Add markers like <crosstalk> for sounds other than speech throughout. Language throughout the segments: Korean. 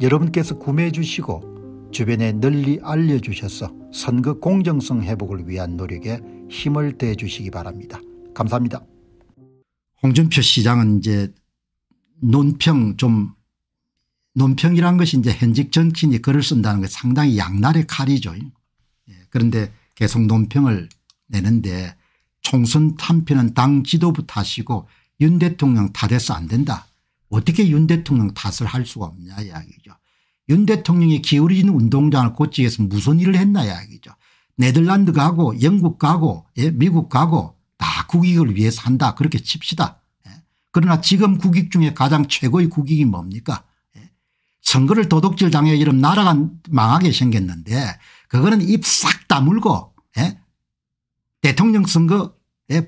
여러분께서 구매해 주시고 주변에 널리 알려주셔서 선거 공정성 회복을 위한 노력에 힘을 대 주시기 바랍니다. 감사합니다. 홍준표 시장은 이제 논평 좀 논평이란 것이 이제 현직 정치인이 글을 쓴다는 게 상당히 양날의 칼이죠. 예, 그런데 계속 논평을 내는데 총선 탄피는 당 지도부터 하시고 윤 대통령 다 돼서 안 된다. 어떻게 윤 대통령 탓을 할 수가 없냐 이야기죠. 윤 대통령이 기울어진 운동장을 고치기 서 무슨 일을 했나 이야기죠. 네덜란드 가고 영국 가고 예, 미국 가고 다 국익을 위해서 한다 그렇게 칩시다. 예. 그러나 지금 국익 중에 가장 최고의 국익이 뭡니까 예. 선거를 도둑질 당해 이런 나라가 망하게 생겼는데 그거는 입 싹 다물고 대통령 선거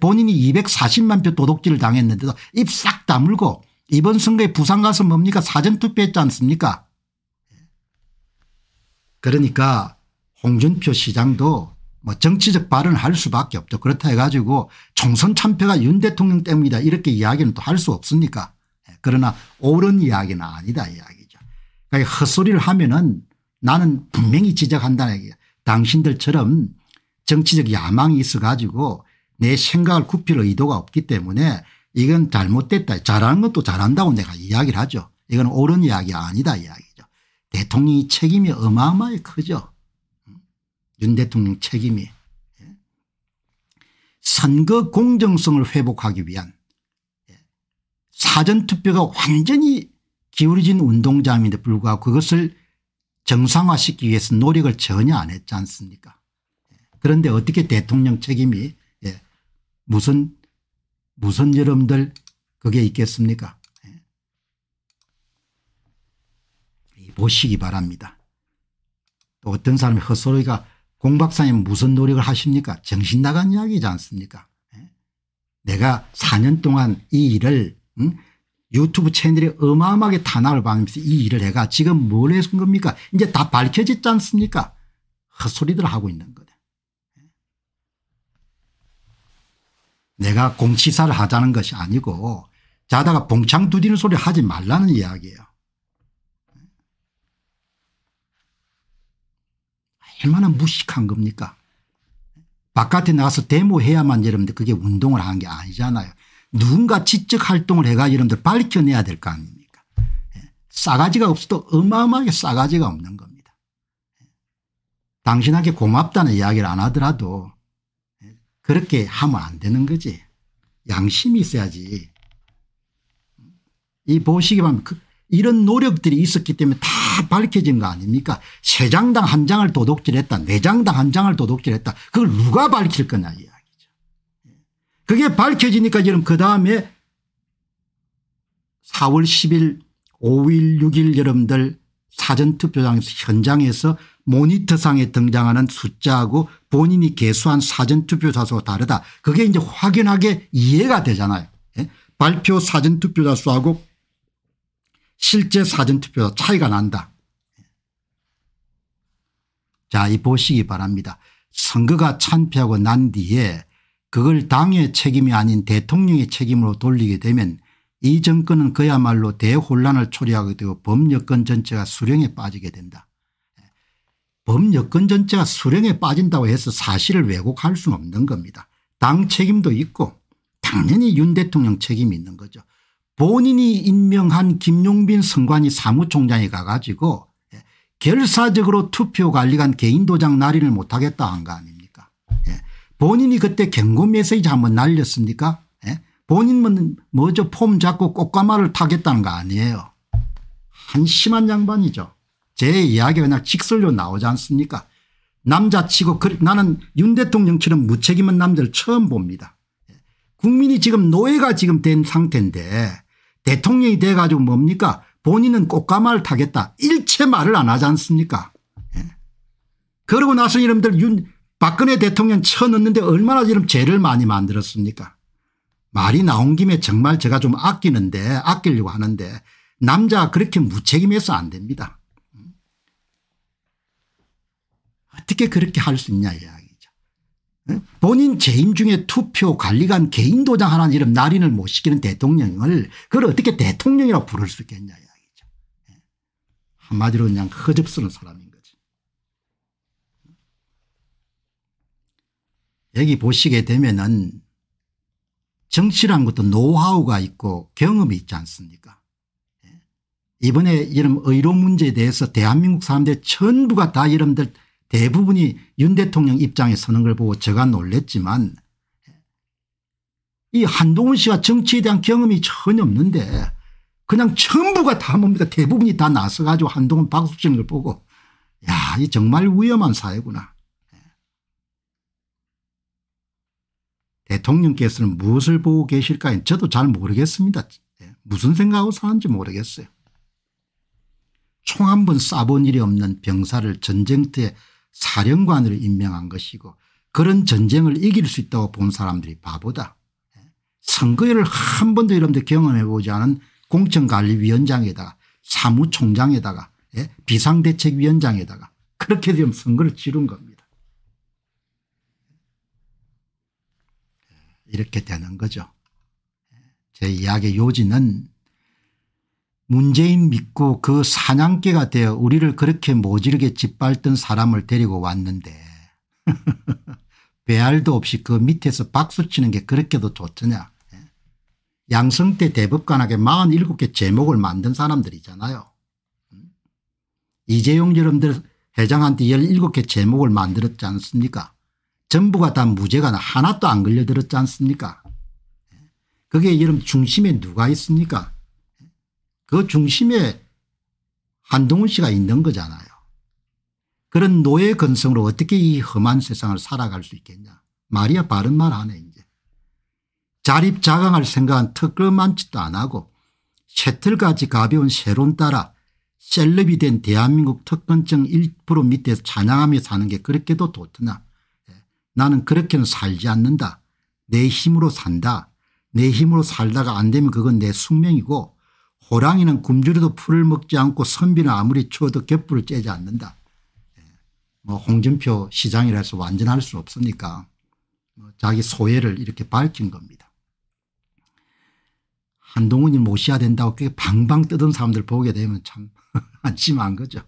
본인이 240만 표 도둑질 당했는데도 입 싹 다물고 이번 선거에 부산 가서 뭡니까 사전투표했지 않습니까 그러니까 홍준표 시장도 뭐 정치적 발언을 할 수밖에 없죠. 그렇다 해가지고 총선 참패가 윤 대통령 때문이다 이렇게 이야기는 또 할 수 없으니까 예, 그러나 옳은 이야기는 아니다 이야기죠. 그러니까 헛소리를 하면은 나는 분명히 지적한다는 얘기야. 당신들처럼 정치적 야망이 있어 가지고 내 생각을 굽힐 의도가 없기 때문에 이건 잘못됐다. 잘하는 것도 잘한다고 내가 이야기를 하죠. 이건 옳은 이야기 아니다 이야기죠. 대통령이 책임이 어마어마하게 크죠. 윤 대통령 책임이. 예. 선거 공정성을 회복하기 위한 예. 사전투표가 완전히 기울어진 운동장인데 불구하고 그것을 정상화시키기 위해서 노력을 전혀 안 했지 않습니까 예. 그런데 어떻게 대통령 책임이 무슨 무슨 여러분들 그게 있겠습니까 보시기 예. 바랍니다. 또 어떤 사람이 헛소리가 공 박사님 무슨 노력을 하십니까 정신 나간 이야기지 않습니까 예. 내가 4년 동안 이 일을 응? 유튜브 채널에 어마어마하게 탄압을 받으면서 이 일을 해가 지금 뭘 해준 겁니까 이제 다 밝혀졌지 않습니까 헛소리들 하고 있는 거다. 내가 공치사를 하자는 것이 아니고 자다가 봉창 두드리는 소리 하지 말라는 이야기예요. 얼마나 무식한 겁니까 바깥에 나가서 데모해야만 여러분들 그게 운동을 한게 아니잖아요. 누군가 지적 활동을 해가 여러분들 밝혀내야 될 거 아닙니까 예. 싸가지가 없어도 어마어마하게 싸가지가 없는 겁니다. 예. 당신에게 고맙다는 이야기를 안 하더라도 그렇게 하면 안 되는 거지. 양심이 있어야지. 이 보시기 바랍니다. 그 이런 노력들이 있었기 때문에 다 밝혀진 거 아닙니까? 세 장당 한 장을 도둑질했다. 네 장당 한 장을 도둑질했다. 그걸 누가 밝힐 거냐 이야기죠. 그게 밝혀지니까 여러분 그 다음에 4월 10일 5일 6일 여러분들 사전투표장 에서 현장에서 모니터상에 등장하는 숫자하고 본인이 개수한 사전투표자수와 다르다. 그게 이제 확연하게 이해가 되잖아요. 예? 발표 사전투표자 수하고 실제 사전투표자 차이가 난다. 자, 이 보시기 바랍니다. 선거가 참패하고 난 뒤에 그걸 당의 책임이 아닌 대통령의 책임으로 돌리게 되면 이 정권은 그야말로 대혼란을 초래하게 되고 법여권 전체가 수령에 빠지게 된다. 법여건 전체가 수령에 빠진다고 해서 사실을 왜곡할 수는 없는 겁니다. 당 책임도 있고 당연히 윤 대통령 책임이 있는 거죠. 본인이 임명한 김용빈 선관위 사무총장이 가가지고 예, 결사적으로 투표 관리관 개인 도장 날인을 못하겠다 한 거 아닙니까 예. 본인이 그때 경고 메시지 한 번 날렸습니까 예. 본인은 뭐죠 폼 잡고 꽃가마를 타겠다는 거 아니에요 한심한 양반이죠 제 이야기가 그냥 직설로 나오지 않습니까 남자치고 그, 나는 윤 대통령처럼 무책임한 남자를 처음 봅니다. 예. 국민이 지금 노예가 지금 된 상태인데 대통령이 돼가지고 뭡니까 본인은 꽃가마를 타겠다 일체 말을 안 하지 않습니까 예. 그러고 나서 이놈들 윤 박근혜 대통령 쳐넣는데 얼마나 지금 죄를 많이 만들었습니까 말이 나온 김에 정말 제가 좀 아끼는데 아끼려고 하는데 남자 가 그렇게 무책임해서 안 됩니다. 어떻게 그렇게 할 수 있냐 이야기죠. 본인 재임 중에 투표 관리관 개인 도장 하나 이름 날인을 못 시키는 대통령을 그걸 어떻게 대통령이라고 부를 수 있겠냐 이야기죠. 예. 한마디로 그냥 허접스러운 사람인 거지. 여기 보시게 되면은 정치란 것도 노하우가 있고 경험이 있지 않습니까 예. 이번에 이런 의료 문제에 대해서 대한민국 사람들 전부가 다여러들 대부분이 윤 대통령 입장에 서는 걸 보고 제가 놀랬지만 이 한동훈 씨가 정치에 대한 경험이 전혀 없는데 그냥 전부가 다 뭡니까 대부분이 다 나서 가지고 한동훈 박수치는 걸 보고 야이 정말 위험한 사회구나. 대통령께서는 무엇을 보고 계실까 저도 잘 모르겠습니다. 예, 무슨 생각하고 사는지 모르겠어요. 총 한 번 쏴본 일이 없는 병사를 전쟁터에 사령관으로 임명한 것이고 그런 전쟁을 이길 수 있다고 본 사람들이 바보다. 선거일을 한 번도 여러분들 경험해 보지 않은 공천관리위원장에다가 사무총장에다가 예, 비상대책위원장에다가 그렇게 되면 선거를 치른 겁니다. 예, 이렇게 되는 거죠. 예, 제 이야기의 요지는 문재인 믿고 그 사냥개가 되어 우리를 그렇게 모질게 짓밟던 사람을 데리고 왔는데 <laughs> 배알도 없이 그 밑에서 박수치는 게 그렇게도 좋더냐. 예? 양성태 대법관에게 47개 제목을 만든 사람들이잖아요. 음? 이재용 여러분들 회장한테 17개 제목을 만들었지 않습니까 전부가 다 무죄가 하나도 안 걸려들었지 않습니까 예? 그게 여러분 중심에 누가 있습니까 그 중심에 한동훈 씨가 있는 거잖아요. 그런 노예 근성으로 어떻게 이 험한 세상을 살아갈 수 있겠냐. 말이야 바른 말 하네 이제. 자립자강할 생각은 특별만치도 안 하고 셔틀같이 가벼운 세론 따라 셀럽이 된 대한민국 특권층 1% 밑에서 찬양하며 사는 게 그렇게도 좋더나 예. 나는 그렇게는 살지 않는다. 내 힘으로 산다. 내 힘으로 살다가 안 되면 그건 내 숙명이고 호랑이는 굶주려도 풀을 먹지 않고 선비는 아무리 추워도 갯불을 째지 않는다. 예. 뭐 홍준표 시장이라서 완전할 수 없으니까 뭐 자기 소회를 이렇게 밝힌 겁니다. 한동훈이 모셔야 된다고 꽤 방방 뜨던 사람들 보게 되면 참 안심한 <laughs> 거죠.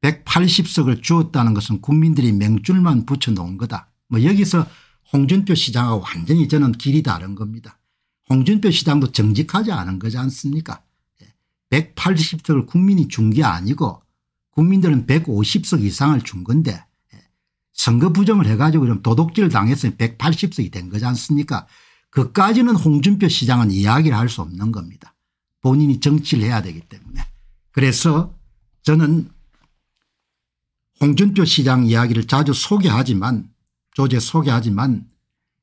180석을 예. 주었다는 것은 국민들이 맹줄만 붙여놓은 거다. 뭐 여기서 홍준표 시장하고 완전히 저는 길이 다른 겁니다. 홍준표 시장도 정직하지 않은 거지 않습니까 180석을 예. 국민이 준 게 아니고 국민들은 150석 이상을 준 건데 예. 선거 부정을 해가지고 좀 도둑질 을 당했으니 180석이 된 거지 않습니까 그까지는 홍준표 시장은 이야기를 할 수 없는 겁니다. 본인이 정치를 해야 되기 때문에 그래서 저는 홍준표 시장 이야기를 자주 소개하지만 조제 소개하지만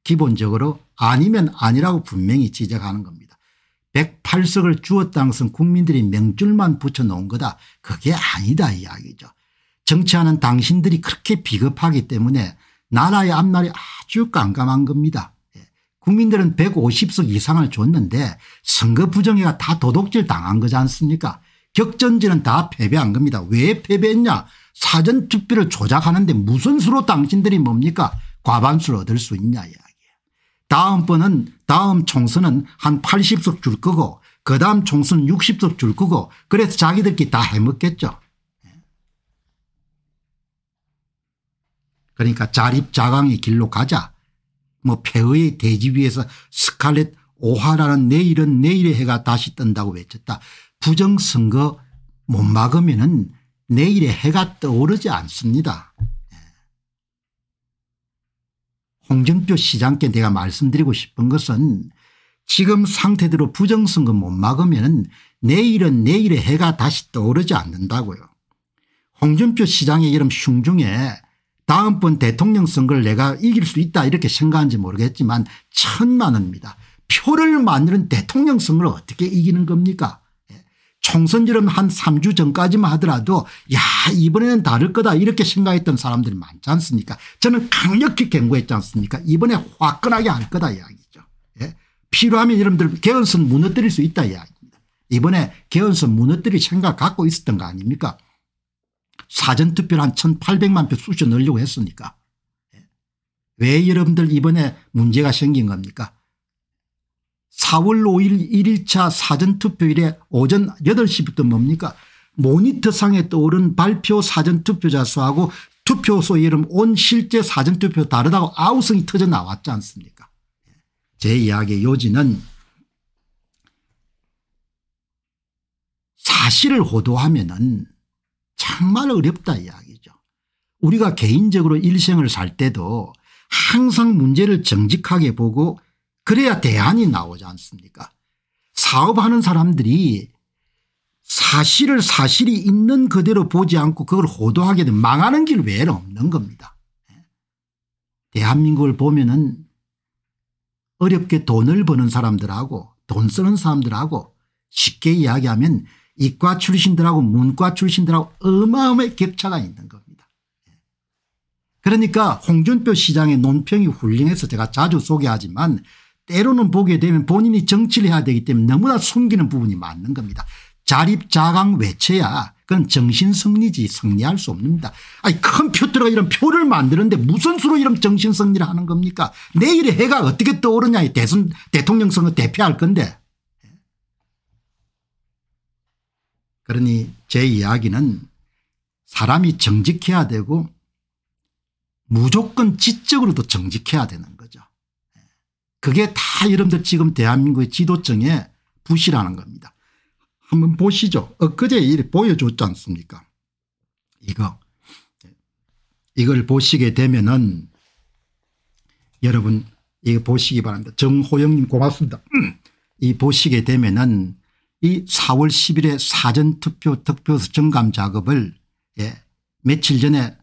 기본적으로 아니면 아니라고 분명히 지적하는 겁니다. 108석을 주었다는 것은 국민들이 명줄만 붙여놓은 거다. 그게 아니다 이야기죠. 정치하는 당신들이 그렇게 비겁하기 때문에 나라의 앞날이 아주 깜깜한 겁니다. 예. 국민들은 150석 이상을 줬는데 선거 부정위가 다 도둑질 당한 거지 않습니까 격전지는 다 패배한 겁니다. 왜 패배했냐 사전투표를 조작하는데 무슨 수로 당신들이 뭡니까 과반수를 얻을 수 있냐 다음번은 다음 총선은 한 80석 줄 거고 그 다음 총선 60석 줄 거고 그래서 자기들끼리 다 해먹겠죠. 그러니까 자립자강의 길로 가자. 뭐 폐허의 대지 위에서 스칼렛 오하라는 내일은 내일의 해가 다시 뜬다고 외쳤다. 부정선거 못 막으면 은 내일의 해가 떠오르지 않습니다. 홍준표 시장께 내가 말씀드리고 싶은 것은 지금 상태대로 부정선거 못 막으면 내일은 내일의 해가 다시 떠오르지 않는다고요. 홍준표 시장의 이런 흉중에 다음번 대통령 선거를 내가 이길 수 있다 이렇게 생각하는지 모르겠지만 천만 원입니다. 표를 만드는 대통령 선거를 어떻게 이기는 겁니까 총선지럼한 3주 전까지만 하더라도 야 이번에는 다를 거다 이렇게 생각했던 사람들이 많지 않습니까 저는 강력히 경고했지 않습니까 이번에 화끈하게 할 거다 이야기죠. 예? 필요하면 여러분들 개헌선 무너뜨릴 수 있다 이야기입니다. 이번에 개헌선 무너뜨릴 생각 갖고 있었던 거 아닙니까 사전투표를 한 1800만 표 쑤셔 넣으려고 했으니까. 예? 왜 여러분들 이번에 문제가 생긴 겁니까 4월 5일 1일차 사전투표일에 오전 8시부터 뭡니까 모니터상에 떠오른 발표 사전투표자 수하고 투표소 이름 온 실제 사전투표 다르다고 아우성이 터져 나왔지 않습니까 제 이야기의 요지는 사실을 호도하면 정말 어렵다 이야기죠. 우리가 개인적으로 일생을 살 때도 항상 문제를 정직하게 보고 그래야 대안이 나오지 않습니까 사업하는 사람들이 사실을 사실이 있는 그대로 보지 않고 그걸 호도하게 되면 망하는 길 외에는 없는 겁니다. 대한민국을 보면 은 어렵게 돈을 버는 사람들하고 돈 쓰는 사람들하고 쉽게 이야기하면 이과 출신들하고 문과 출신들하고 어마어마의 격차가 있는 겁니다. 그러니까 홍준표 시장의 논평이 훌륭해서 제가 자주 소개하지만 때로는 보게 되면 본인이 정치를 해야 되기 때문에 너무나 숨기는 부분이 많은 겁니다. 자립자강 외쳐야 그건 정신승리지 승리할 수 없습니다. 아니 컴퓨터가 이런 표를 만드는데 무슨 수로 이런 정신승리를 하는 겁니까 내일의 해가 어떻게 떠오르냐 대선 대통령 선거 대표할 건데 그러니 제 이야기는 사람이 정직해야 되고 무조건 지적으로도 정직해야 되는 그게 다 여러분들 지금 대한민국의 지도층의 부실하는 겁니다. 한번 보시죠. 엊그제 일 보여줬지 않습니까 이거 이걸 보시게 되면은 여러분 이거 보시기 바랍니다. 정호영님 고맙습니다. <clears throat> 이 보시게 되면은 이 4월 10일에 사전투표 득표수 정감 작업을 예, 며칠 전에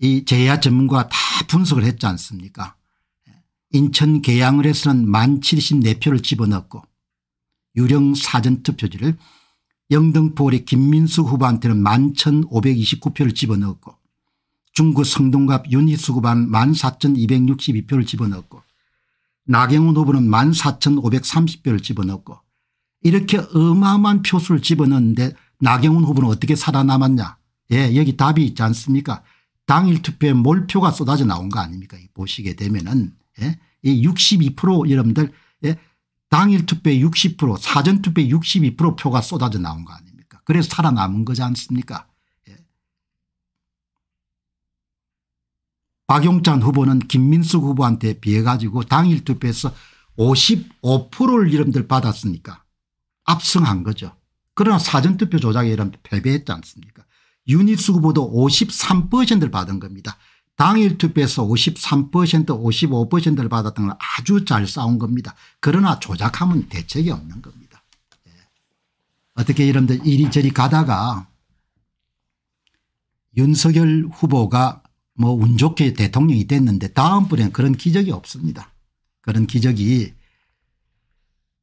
이 재야 전문가 다 분석을 했지 않습니까 인천 계양을해서는만 74표를 집어넣고 유령 사전투표지를 영등포의 김민수 후보한테는 만 1529표를 집어넣었고 중구 성동갑 윤희수 후보는 만 4262표를 집어넣었고 나경원 후보는 만 4530표를 집어넣고 이렇게 어마어마한 표수를 집어넣는데 나경원 후보는 어떻게 살아남았냐 예 여기 답이 있지 않습니까 당일 투표에 몰표가 쏟아져 나온 거 아닙니까 보시게 되면은 예? 이 62% 여러분들 예? 당일 투표에 60% 사전 투표에 62% 표가 쏟아져 나온 거 아닙니까 그래서 살아남은 거지 않습니까 예. 박용찬 후보는 김민수 후보한테 비해 가지고 당일 투표에서 55%를 여러분들 받았으니까 압승한 거죠. 그러나 사전투표 조작에 여 이런 패배했지 않습니까 유니스 후보도 53%를 받은 겁니다. 당일 투표에서 53% 55%를 받았던 건 아주 잘 싸운 겁니다. 그러나 조작하면 대책이 없는 겁니다. 예. 어떻게 여러분들 이리저리 가다가 윤석열 후보가 뭐 운 좋게 대통령이 됐는데 다음번엔 그런 기적이 없습니다. 그런 기적이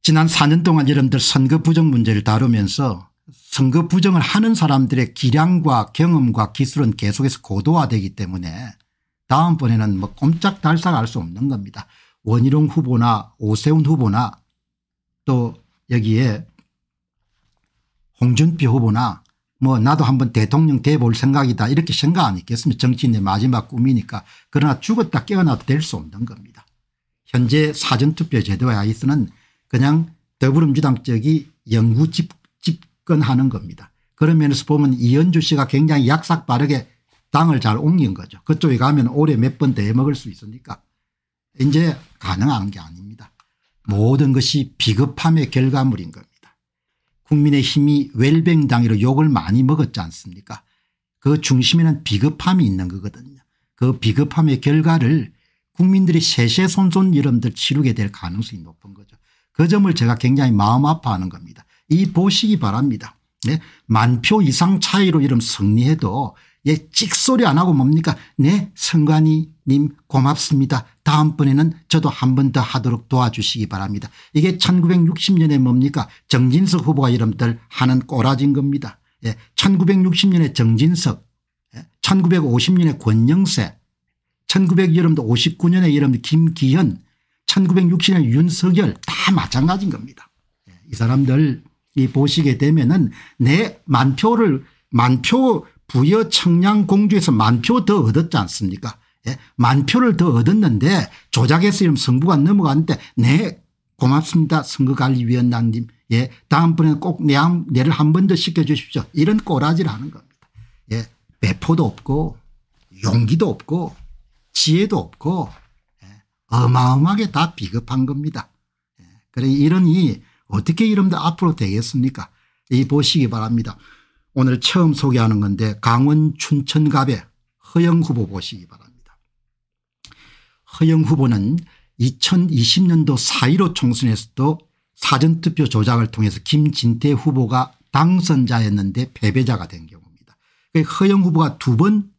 지난 4년 동안 여러분들 선거 부정 문제를 다루면서 선거 부정을 하는 사람들의 기량과 경험과 기술은 계속해서 고도화되기 때문에 다음번에는 뭐 꼼짝달싹 할수 없는 겁니다. 원희룡 후보나 오세훈 후보나 또 여기에 홍준표 후보나 뭐 나도 한번 대통령 돼 볼 생각이다 이렇게 생각 안했겠습니까 정치인의 마지막 꿈이니까 그러나 죽었다 깨어나도 될 수 없는 겁니다. 현재 사전투표 제도와 아이서는 그냥 더불어민주당 쪽이 영구집 접하는 겁니다. 그런 면에서 보면 이현주 씨가 굉장히 약삭 빠르게 당을 잘 옮긴 거죠. 그쪽에 가면 올해 몇 번 대먹을 수있습니까 이제 가능한 게 아닙니다. 모든 것이 비겁함의 결과물인 겁니다. 국민의 힘이 웰뱅당이로 욕을 많이 먹었지 않습니까 그 중심에는 비겁함이 있는 거거든요. 그 비겁함의 결과를 국민들이 세세손손 이름들 치르게 될 가능성이 높은 거죠. 그 점을 제가 굉장히 마음 아파하는 겁니다. 이 보시기 바랍니다. 네? 만표 이상 차이로 이름 승리해도 예, 찍소리 안 하고 뭡니까 네선관이님 고맙습니다. 다음번에는 저도 한 번 더 하도록 도와주시기 바랍니다. 이게 1960년에 뭡니까 정진석 후보가 이름들 하는 꼬라진 겁니다. 예, 1960년에 정진석 1950년에 예, 권영세 1900여름도 59년에 이름 김기현 1960년에 윤석열 다 마찬가지인 겁니다. 예, 이 사람들 이 보시게 되면은 내 만표를 만표 부여 청량 공주에서 만표 더 얻었지 않습니까? 예? 만표를 더 얻었는데 조작해서 이름 성부가 넘어갔는데 네 고맙습니다 선거관리위원장님 예 다음번에 꼭 내, 한 내를 한 번 더 시켜주십시오 이런 꼬라지를 하는 겁니다 예 배포도 없고 용기도 없고 지혜도 없고 예. 어마어마하게 다 비겁한 겁니다 예. 그래 이러니 어떻게 이름도 앞으로 되겠습니까 이 보시기 바랍니다. 오늘 처음 소개하는 건데 강원 춘천갑의 허영 후보 보시기 바랍니다. 허영 후보는 2020년도 4.15 총선에서도 사전투표 조작을 통해서 김진태 후보가 당선자였는데 패배자가 된 경우입니다. 그 허영 후보가 두 번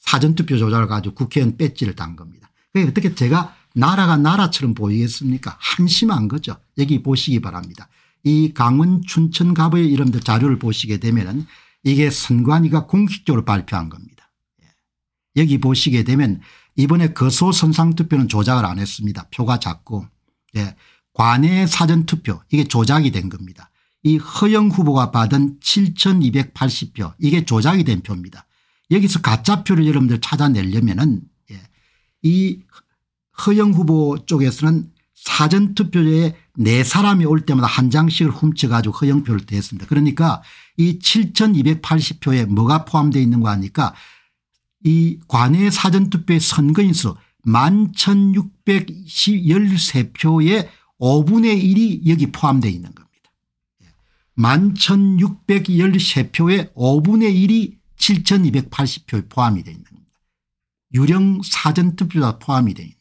사전투표 조작을 가지고 국회의원 배지를 단 겁니다. 어떻게 제가 나라가 나라처럼 보이겠습니까 한심한 거죠. 여기 보시기 바랍니다. 이 강원 춘천 갑의 이름들 자료를 보시게 되면 은 이게 선관위가 공식적으로 발표한 겁니다. 예. 여기 보시게 되면 이번에 거소 선상투표는 조작을 안 했습니다. 표가 작고 예. 관외 사전투표 이게 조작이 된 겁니다. 이 허영 후보가 받은 7280표 이게 조작이 된 표입니다. 여기서 가짜표를 여러분들 찾아내려면 은이 예. 허영 후보 쪽에서는 사전투표에 네 사람이 올 때마다 한 장씩을 훔쳐가지고 허영표를 대했습니다. 그러니까 이 7280표에 뭐가 포함되어 있는 거 아니까 이 관외 사전투표의 선거인수 11,613표의 5분의 1이 여기 포함되어 있는 겁니다. 11,613표의 5분의 1이 7,280표에 포함이 되어 있는 겁니다. 유령 사전투표가 포함이 되어 있는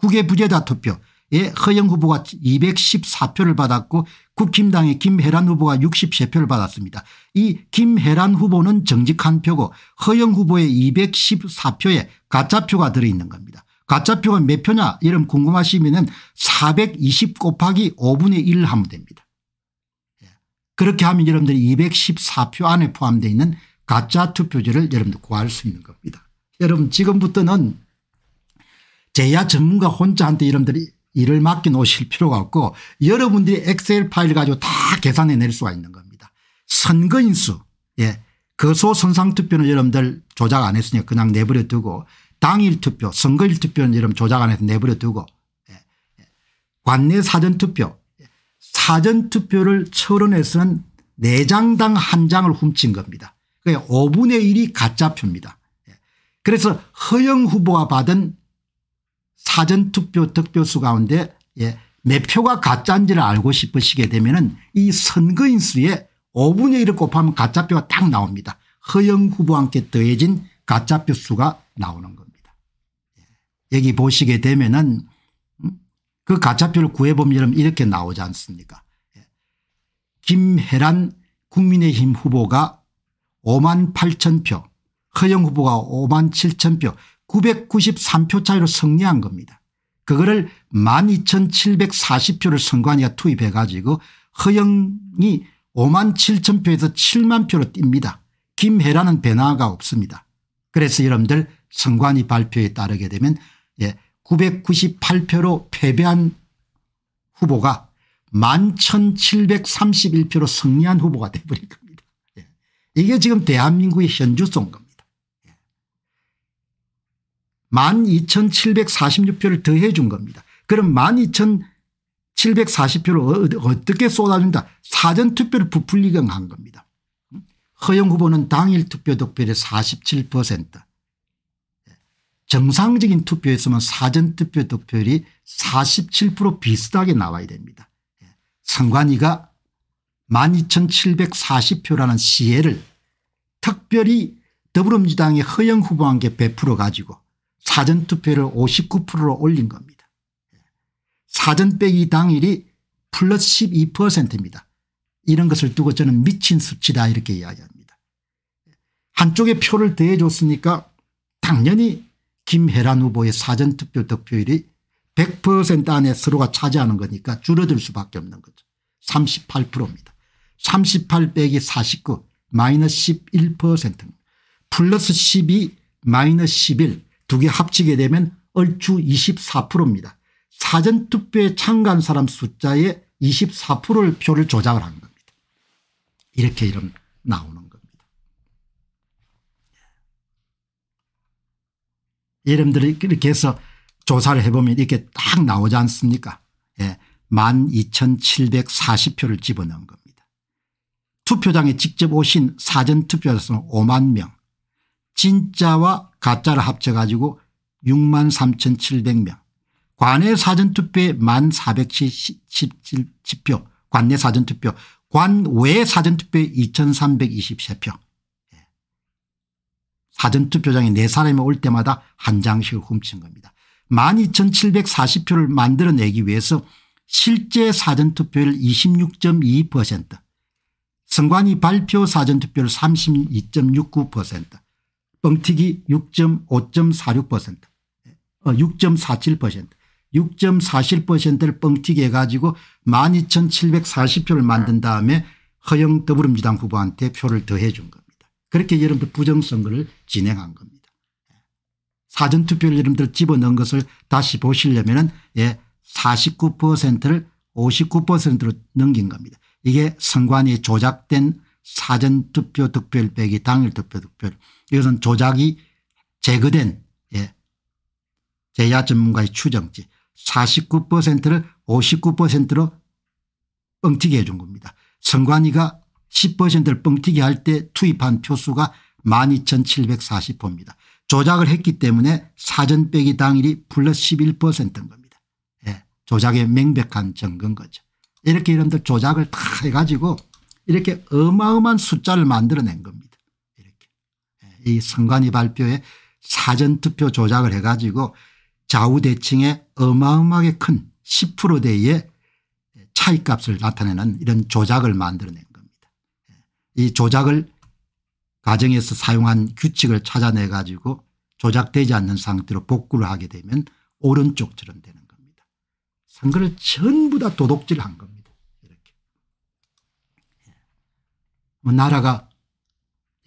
국외 부재자 투표에 예, 허영 후보가 214표를 받았고 국힘당의 김혜란 후보가 63표를 받았습니다. 이 김혜란 후보는 정직한 표고 허영 후보의 214표에 가짜표가 들어있는 겁니다. 가짜표가 몇 표냐 이름 궁금하시면 은420 곱하기 5분의 1 하면 됩니다. 예, 그렇게 하면 여러분들이 214표 안에 포함되어 있는 가짜 투표지를 여러분들 구할 수 있는 겁니다. 여러분 지금부터는 제야 전문가 혼자한테 이름들이 일을 맡겨 놓으실 필요가 없고 여러분들이 엑셀 파일 가지고 다 계산해 낼 수가 있는 겁니다. 선거인수 예. 거소 그 선상투표는 여러분들 조작 안 했으니까 그냥 내버려 두고 당일 투표 선거일 투표는 여러분 조작 안 해서 내버려 두고 예. 예. 관내 사전투표 예. 사전투표를 철원에서는 4장당 1장을 훔친 겁니다. 그러 5분의 1이 가짜표입니다. 예. 그래서 허영 후보가 받은 사전투표 득표수 가운데 예, 몇 표가 가짜인지를 알고 싶으시게 되면 은이 선거인 수에 5분의 1을 곱하면 가짜표가 딱 나옵니다. 허영 후보와 함 더해진 가짜표 수가 나오는 겁니다. 예, 여기 보시게 되면 은그 음, 가짜표를 구해보면 여러분 이렇게 나오지 않습니까 예, 김혜란 국민의힘 후보가 5만 8천 표 허영 후보가 5만 7천 표 993표 차이로 승리한 겁니다. 그거를 12,740표를 선관위가 투입해 가지고 허영이 5만 7천 표에서 7만 표로 뜁니다. 김해라는 변화가 없습니다. 그래서 여러분들 선관위 발표에 따르게 되면 예, 998표로 패배한 후보가 11,731표로 승리한 후보가 돼버린 겁니다. 예. 이게 지금 대한민국의 현주소인 겁니다. 12,746표를 더해 준 겁니다. 그럼 12,740표를 어, 어떻게 쏟아준다 사전투표를 부풀리경한 겁니다. 허영 후보는 당일 투표 득표율 47% 정상적인 투표에서만 사전투표 득표율이 47% 비슷하게 나와야 됩니다. 선관위가 12,740표라는 시혜를 특별히 더불어민주당의 허영 후보한테 베풀어 가지고 사전투표를 59%로 올린 겁니다. 사전 빼기 당일이 플러스 12%입니다. 이런 것을 두고 저는 미친 수치다 이렇게 이야기합니다. 한쪽에 표를 대해줬으니까 당연히 김혜란 후보의 사전투표 득표율이 100% 안에 서로가 차지하는 거니까 줄어들 수밖에 없는 거죠. 38%입니다. 38 빼기 49 마이너스 1 1 플러스 12 마이너스 11 두개 합치게 되면 얼추 24%입니다. 사전투표에 참가한 사람 숫자의 24%를 표를 조작을 한 겁니다. 이렇게 이름 나오는 겁니다. 여러분들이 이렇게 해서 조사를 해보면 이렇게 딱 나오지 않습니까 예, 12,740표를 집어넣은 겁니다. 투표장에 직접 오신 사전투표자수는 5만 명 진짜와 가짜를 합쳐가지고 6만 3,700명. 관내 사전투표에 1만 477표 관내 사전투표 관외 사전투표에 2323표 예. 사전투표장에 네 사람이 올 때마다 한 장씩 훔친 겁니다. 12,740표를 만들어내기 위해서 실제 사전투표율 26.2% 선관위 발표 사전투표율 32.69% 뻥튀기 6.5.46% 6.47% 6.47%를 뻥튀기해 가지고 12,740표를 만든 다음에 허영 더불어민주당 후보한테 표를 더해 준 겁니다. 그렇게 여러분들 부정선거를 진행한 겁니다. 사전투표를 여러분들 집어넣은 것을 다시 보시려면 예, 49%를 59%로 넘긴 겁니다. 이게 선관위 조작된 사전투표 득표율 빼기 당일투표 득표율 이것은 조작이 제거된 예. 제야 전문가의 추정치 49%를 59%로 뻥튀기 해준 겁니다. 선관위가 10%를 뻥튀기 할 때 투입한 표수가 12,740표입니다. 조작을 했기 때문에 사전 빼기 당일이 플러스 11%인 겁니다. 예. 조작의 명백한 증거인 거죠. 이렇게 여러분들 조작을 다 해가지고 이렇게 어마어마한 숫자를 만들어낸 겁니다. 이렇게. 이 선관위 발표에 사전투표 조작을 해가지고 좌우대칭의 어마어마하게 큰 10%대의 차이값을 나타내는 이런 조작을 만들어낸 겁니다. 이 조작을 가정에서 사용한 규칙을 찾아내 가지고 조작되지 않는 상태로 복구를 하게 되면 오른쪽처럼 되는 겁니다. 선거를 전부 다 도둑질한 겁니다. 뭐 나라가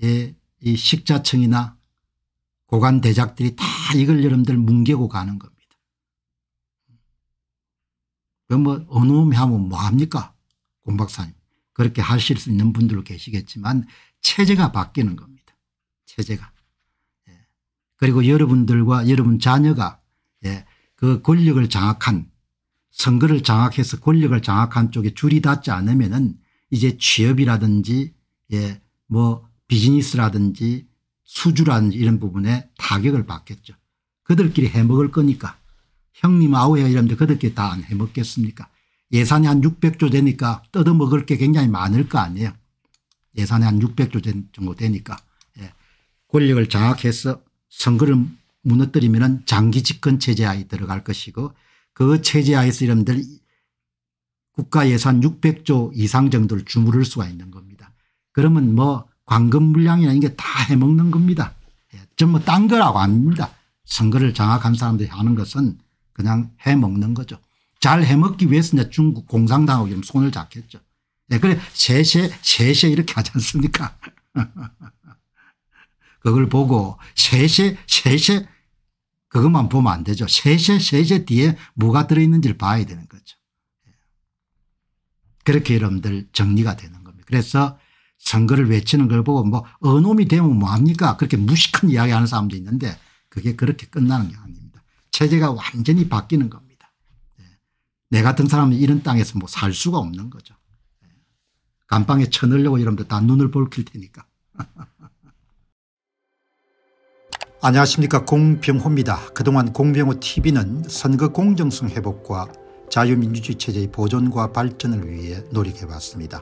예, 이식자청이나 고관 대작들이 다 이걸 여러분들 뭉개고 가는 겁니다. 그뭐 어느 하면 뭐합니까 공 박사님. 그렇게 하실 수 있는 분들 계시겠지만 체제가 바뀌는 겁니다. 체제가. 예. 그리고 여러분들과 여러분 자녀가 예. 그 권력을 장악한 선거를 장악해서 권력을 장악한 쪽에 줄이 닿지 않으면 은 이제 취업이라든지 예, 뭐 비즈니스라든지 수주라든지 이런 부분에 타격을 받겠죠. 그들끼리 해먹을 거니까 형님 아우야 이러데 그들끼리 다 안 해먹겠습니까 예산이 한 600조 되니까 뜯어먹을 게 굉장히 많을 거 아니에요. 예산이 한 600조 정도 되니까 예. 권력을 장악해서 선거를 무너뜨리면 장기 집권 체제하에 들어갈 것이고 그 체제하에서 이러분들 국가 예산 600조 이상 정도를 주무를 수가 있는 겁니다. 그러면 뭐광금 물량이나 이게다 해먹는 겁니다. 예, 전부 뭐 딴 거라고 아닙니다. 선거를 장악한 사람들이 하는 것은 그냥 해먹는 거죠. 잘 해먹기 위해서 이제 중국 공산당하고 손을 잡겠죠. 네, 그래 세세 세세 이렇게 하지 않습니까? <laughs> 그걸 보고 세세 세세 그것만 보면 안 되죠. 세세 세세 뒤에 뭐가 들어있는지를 봐야 되는 거죠. 예. 그렇게 여러분들 정리가 되는 겁니다. 그래서 선거를 외치는 걸 보고 뭐 어놈이 되면 뭐합니까 그렇게 무식한 이야기하는 사람도 있는데 그게 그렇게 끝나는 게 아닙니다. 체제가 완전히 바뀌는 겁니다. 네. 내 같은 사람은 이런 땅에서 뭐 살 수가 없는 거죠. 네. 감방에 쳐넣으려고 이러면 다 눈을 볼킬 테니까. <laughs> 안녕하십니까 공병호입니다. 그동안 공병호 tv는 선거 공정성 회복과 자유민주주의 체제의 보존과 발전을 위해 노력해봤습니다.